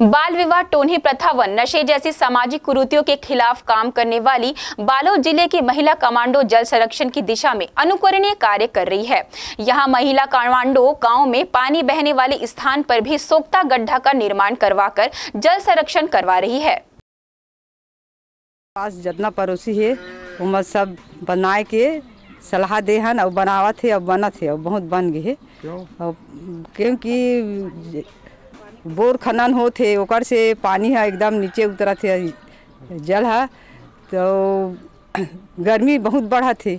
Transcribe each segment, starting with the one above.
बाल विवाह टोनी प्रथा व नशे जैसी सामाजिक कुरूतियों के खिलाफ काम करने वाली बालोद जिले की महिला कमांडो जल संरक्षण की दिशा में अनुकरणीय कार्य कर रही है यहां महिला कमांडो गांव में पानी बहने वाले स्थान पर भी सोखता गड्ढा का निर्माण करवाकर जल संरक्षण करवा रही है पास जितना पड़ोसी है मत सब बनाए के सलाह दे हन और बनावा है और बना थे और बहुत बन गए क्योंकि बोर खनन हो थे ओकर से पानी है एकदम नीचे उतरा थे जल है तो गर्मी बहुत बढ़ा थे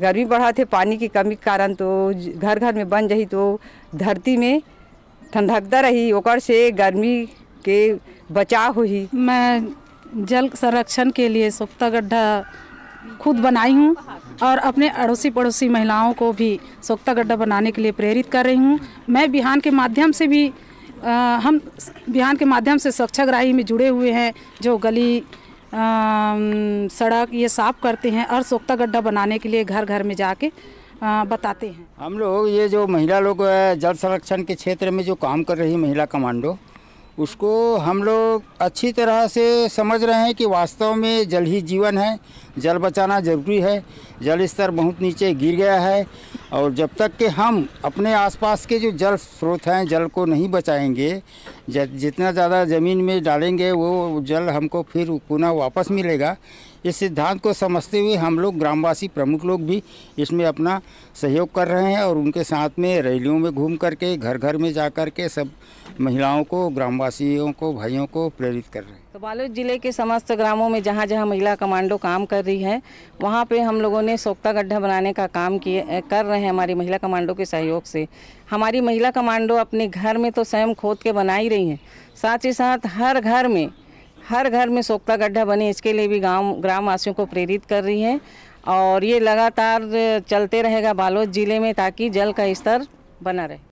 गर्मी बढ़ा थे पानी की कमी के कारण तो घर घर में बन जाही तो धरती में ठंडकता रही ओकर से गर्मी के बचाव हुई मैं जल संरक्षण के लिए सोखता गड्ढा खुद बनाई हूँ और अपने अड़ोसी पड़ोसी महिलाओं को भी सोखता गड्ढा बनाने के लिए प्रेरित कर रही हूँ मैं बिहान के माध्यम से भी हम बिहान के माध्यम से स्वच्छाग्राही में जुड़े हुए हैं जो गली सड़क ये साफ करते हैं और सोख्ता गड्ढा बनाने के लिए घर घर में जाके बताते हैं हम लोग ये जो महिला लोग जल संरक्षण के क्षेत्र में जो काम कर रही महिला कमांडो उसको हम लोग अच्छी तरह से समझ रहे हैं कि वास्तव में जल ही जीवन है जल बचाना ज़रूरी है जल स्तर बहुत नीचे गिर गया है और जब तक कि हम अपने आसपास के जो जल स्रोत हैं जल को नहीं बचाएंगे जितना ज़्यादा ज़मीन में डालेंगे वो जल हमको फिर पुनः वापस मिलेगा इस सिद्धांत को समझते हुए हम लोग ग्रामवासी प्रमुख लोग भी इसमें अपना सहयोग कर रहे हैं और उनके साथ में रैलियों में घूम करके घर घर में जा कर के सब महिलाओं को ग्रामवासियों को भाइयों को प्रेरित कर रहे हैं तो बालोद जिले के समस्त ग्रामों में जहाँ जहाँ महिला कमांडो काम कर रही है वहाँ पे हम लोगों ने सोखता गड्ढा बनाने का काम किए कर रहे हैं हमारी महिला कमांडो के सहयोग से हमारी महिला कमांडो अपने घर में तो स्वयं खोद के बना ही रही हैं साथ ही साथ हर घर में हर घर में सोखता गड्ढा बने इसके लिए भी गाँव ग्रामवासियों को प्रेरित कर रही हैं और ये लगातार चलते रहेगा बालोद ज़िले में ताकि जल का स्तर बना रहे